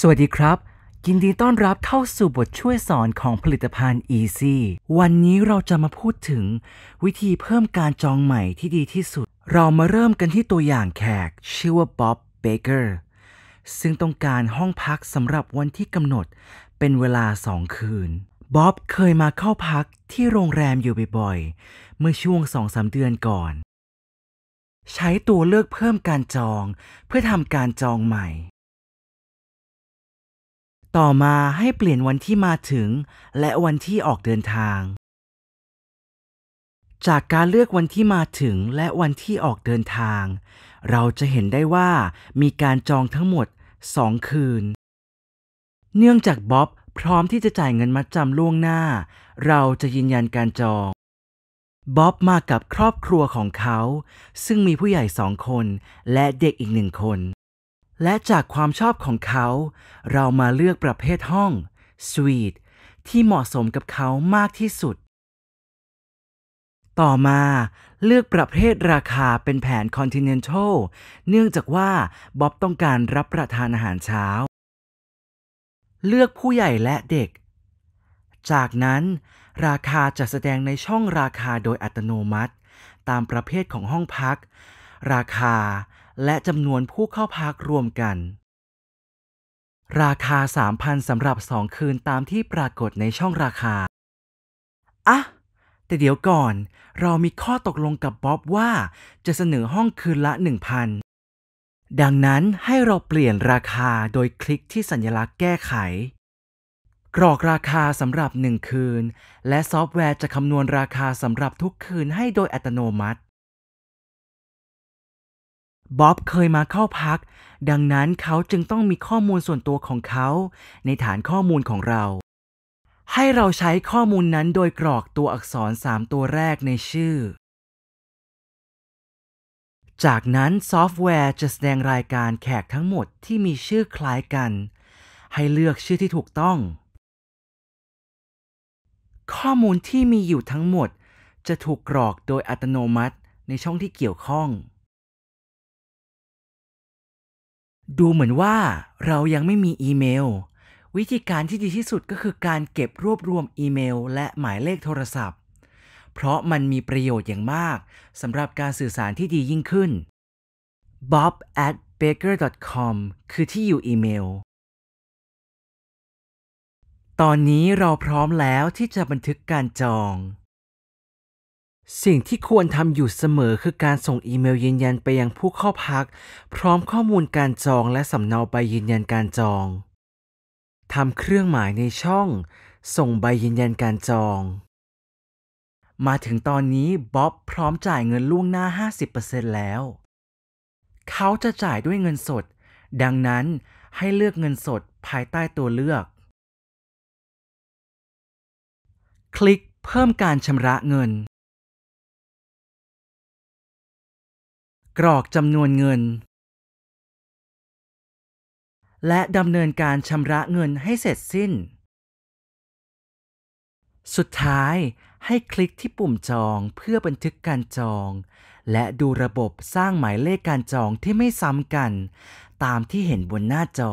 สวัสดีครับ ยินดีต้อนรับเข้าสู่บทช่วยสอนของผลิตภัณฑ์ Easy วันนี้เราจะมาพูดถึงวิธีเพิ่มการจองใหม่ที่ดีที่สุด เรามาเริ่มกันที่ตัวอย่างแขก ชื่อว่าบ๊อบเบเกอร์ซึ่งต้องการห้องพักสำหรับวันที่กำหนดเป็นเวลาสองคืนบ๊อบเคยมาเข้าพักที่โรงแรมอยู่บ่อยๆเมื่อช่วงสองสาเดือนก่อน ใช้ตัวเลือกเพิ่มการจอง เพื่อทำการจองใหม่ต่อมาให้เปลี่ยนวันที่มาถึง และวันที่ออกเดินทาง จากการเลือกวันที่มาถึงและวันที่ออกเดินทาง เราจะเห็นได้ว่ามีการจองทั้งหมดสองคืน เนื่องจากบ๊อบพร้อมที่จะจ่ายเงินมัดจำล่วงหน้า เราจะยืนยันการจองบ๊อบมากับครอบครัวของเขา ซึ่งมีผู้ใหญ่สองคนและเด็กอีกหนึ่งคนและจากความชอบของเขา เรามาเลือกประเภทห้องสวีทที่เหมาะสมกับเขามากที่สุด ต่อมาเลือกประเภทราคาเป็นแผน Continental เนื่องจากว่าบ๊อบต้องการรับประทานอาหารเช้า เลือกผู้ใหญ่และเด็ก จากนั้น ราคาจะแสดงในช่องราคาโดยอัตโนมัติ ตามประเภทของห้องพัก ราคาและจำนวนผู้เข้าพักรวมกัน ราคา 3,000สำหรับสองคืนตามที่ปรากฏในช่องราคา อ่ะ แต่เดี๋ยวก่อน เรามีข้อตกลงกับบ๊อบว่า จะเสนอห้องคืนละ 1,000 ดังนั้นให้เราเปลี่ยนราคาโดยคลิกที่สัญลักษณ์แก้ไข กรอกราคาสำหรับ 1 คืน และซอฟต์แวร์จะคำนวณราคาสำหรับทุกคืนให้โดยอัตโนมัติบ๊อบเคยมาเข้าพักดังนั้นเขาจึงต้องมีข้อมูลส่วนตัวของเขาในฐานข้อมูลของเรา ให้เราใช้ข้อมูลนั้นโดยกรอกตัวอักษรสามตัวแรกในชื่อ จากนั้นซอฟต์แวร์จะแสดงรายการแขกทั้งหมดที่มีชื่อคล้ายกัน ให้เลือกชื่อที่ถูกต้อง ข้อมูลที่มีอยู่ทั้งหมดจะถูกกรอกโดยอัตโนมัติในช่องที่เกี่ยวข้องดูเหมือนว่าเรายังไม่มีอีเมล วิธีการที่ดีที่สุดก็คือการเก็บรวบรวมอีเมล และหมายเลขโทรศัพท์ เพราะมันมีประโยชน์อย่างมากสำหรับการสื่อสารที่ดียิ่งขึ้น bob at baker com คือที่อยู่อีเมล ตอนนี้เราพร้อมแล้วที่จะบันทึกการจองสิ่งที่ควรทำอยู่เสมอคือการส่งอีเมลยืนยันไปยังผู้เข้าพัก พร้อมข้อมูลการจองและสำเนาใบยืนยันการจองทำเครื่องหมายในช่อง ส่งใบยืนยันการจอง มาถึงตอนนี้บ๊อบพร้อมจ่ายเงินล่วงหน้า 50%แล้วเขาจะจ่ายด้วยเงินสด ดังนั้นให้เลือกเงินสดภายใต้ตัวเลือก คลิกเพิ่มการชำระเงินกรอกจำนวนเงิน และดำเนินการชำระเงินให้เสร็จสิ้น สุดท้ายให้คลิกที่ปุ่มจองเพื่อบันทึกการจอง และดูระบบสร้างหมายเลขการจองที่ไม่ซ้ำกัน ตามที่เห็นบนหน้าจอ